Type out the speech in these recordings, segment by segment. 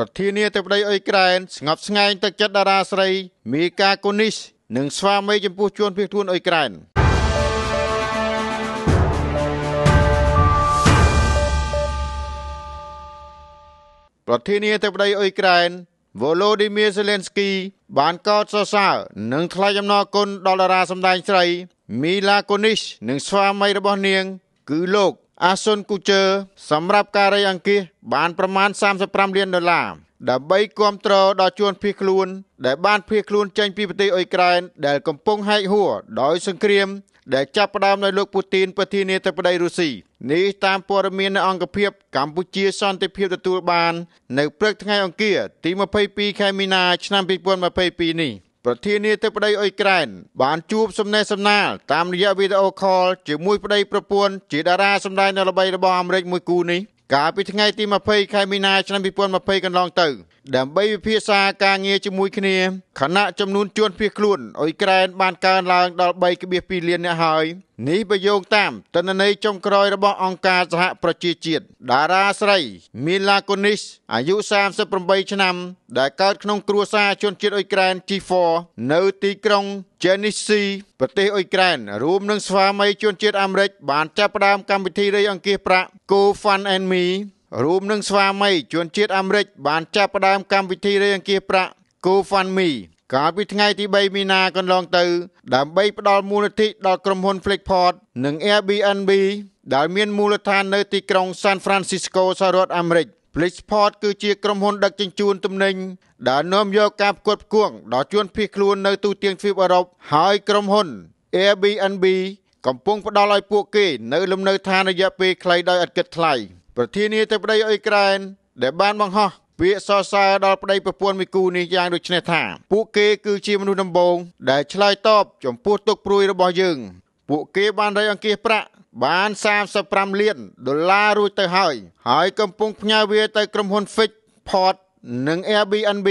ប្រធានាធិបតីអ៊ុយក្រែនស្ងប់ស្ងែងទឹកចិត្តតារាស្រីមីកាកូនីសនិងស្វាមីចំពោះជួនភៀសខ្លួនអ៊ុយក្រែនប្រធានាធិបតីអ៊ុយក្រែន Volodymyr Zelensky បានកោតសរសើរនិងថ្លែងអំណរគុណដល់តារាសម្ដែងស្រី Mila Kunis និងស្វាមីរបស់នាងគឺលោកអាស៊ុនគូជើសម្រាប់ការរៃអង្គាសបានប្រមាណ35លានដុល្លារដើម្បីគាំទ្រដល់ជួនភៀសខ្លួនដែលបានភៀសខ្លួនចេញពីប្រទេសអ៊ុយក្រែនដែលកំពុងហែកហួរដោយសង្គ្រាមដែលចាប់ផ្ដើមដោយលោកពូទីនប្រធានាធិបតីរុស្ស៊ីនេះតាមព័ត៌មាននៅអង្គភាពកម្ពុជាសន្តិភាពទទួលបាននៅព្រឹកថ្ងៃអង្គារទី22ខែមីនាឆ្នាំ2022នេះប្រធានាធិបតីអ៊ុយក្រែនបានជួបសំណេះសំណាលតាមរយៈវីដេអូខលជាមួយប្តីប្រពន្ធជាតារាសម្ដែងនៅល្បីរបស់អាមេរិកមួយគូនេះកាលពីថ្ងៃទី20ខែមីនាឆ្នាំ2020កន្លងទៅដើម្បីពិភាក្សាការងារជាមួយគ្នាខណៈចំនួនជួនភៀសខ្លួនអ៊ុយក្រែនបានកើនឡើងដល់3.2លាននាក់ហើយនេះបើយោងតាមទិន្នន័យចុងក្រោយរបស់អង្គការសហប្រជាជាតិតារាស្រី មីឡាកូនីសអាយុ38ឆ្នាំដែលកើតក្នុងគ្រួសារជនជាតិអ៊ុយក្រែន G4 នៅទីក្រុង Genesee ប្រទេសអ៊ុយក្រែនរួមនឹងស្វាមីជនជាតិអាមេរិកបានចាប់ផ្ដើមកម្មវិធីរៃអង្គាសប្រាក់ GoFundMe រួមនឹងស្វាមីជួនជាតិអាមេរិកបានចាប់ផ្ដើមកម្មវិធីរយអង្គាសប្រាក់ GoFundMe កាលពីថ្ងៃទី3មីនាកន្លងទៅ ដើម្បីផ្ដល់មូលនិធិដល់ក្រុមហ៊ុន Flexport និង Airbnb ដែលមានមូលដ្ឋាននៅទីក្រុង San Francisco សហរដ្ឋអាមេរិក Flexport គឺជាក្រុមហ៊ុនដឹកជញ្ជូនទំនិញដែលនាំយកការផ្គត់ផ្គង់ដល់ជនភៀសខ្លួននៅទូទាំងទ្វីបអឺរ៉ុបហើយក្រុមហ៊ុន Airbnb កំពុងផ្ដល់ឲ្យពួកគេនៅលំនៅឋានរយៈពេលខ្លីដោយឥតគិតថ្លៃ។ប្រធានាធិបតីអ៊ុយក្រែន ដែលបានបង្ហោះពាក្យសរសើរដល់ប្តីប្រពន្ធមួយគូនេះយ៉ាងដូចនេះថាពួកគេគឺជាមនុស្សដំបូងដែលឆ្លើយតបចំពោះទុកព្រួយរបស់យើង ពួកគេបានរៃអង្គាសប្រាក់បាន35លានដុល្លាររួចទៅហើយហើយកំពុងផ្ញើវាទៅក្រុមហ៊ុន Fitch Port និង Airbnb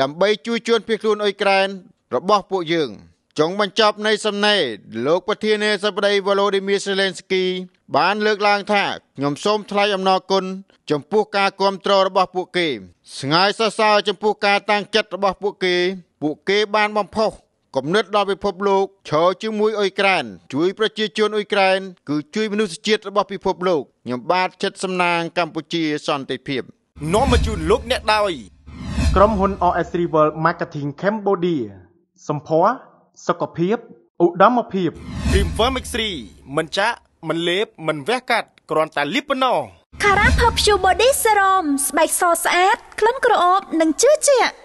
ដើម្បីជួយជួនពីខ្លួនអ៊ុយក្រែនរបស់ពួកយើង។ចុងបញ្ចប់នៃសំណេរលោកប្រធានាធិបតីវ៉ាឡូឌីមៀសេលេនស្គី បាន លើកឡើងថាខ្ញុំសូមថ្លែងអំណរគុណចំពោះការគ្រប់គ្រងរបស់ពួកគេស្ងាយសរសើរចំពោះការតាំងចិត្តរបស់ពួកគេ ពួកគេបានបំផុសគំនិតដល់ពិភពលោកឈរជាមួយអ៊ុយក្រែនជួយប្រជាជនអ៊ុយក្រែន គឺជួយមនុស្សជាតិរបស់ពិភពលោកខ្ញុំបាទចិត្តសំណាងកម្ពុជាសន្តិភាពនាំមកជូនលោក អ្នកដោយក្រុមហ៊ុន OS Rival Marketing Cambodia សម្ភារសុខភាពឧត្តមភាព Dreamwear Mix3 មិនចាក់មិនលេបមិនវះកាត់គ្រាន់តែលាបប៉ុណ្ណោះ Cara Perfume Body Serum ស្បែកសស្អាតក្លិនក្រអូបនិងជឿជាក់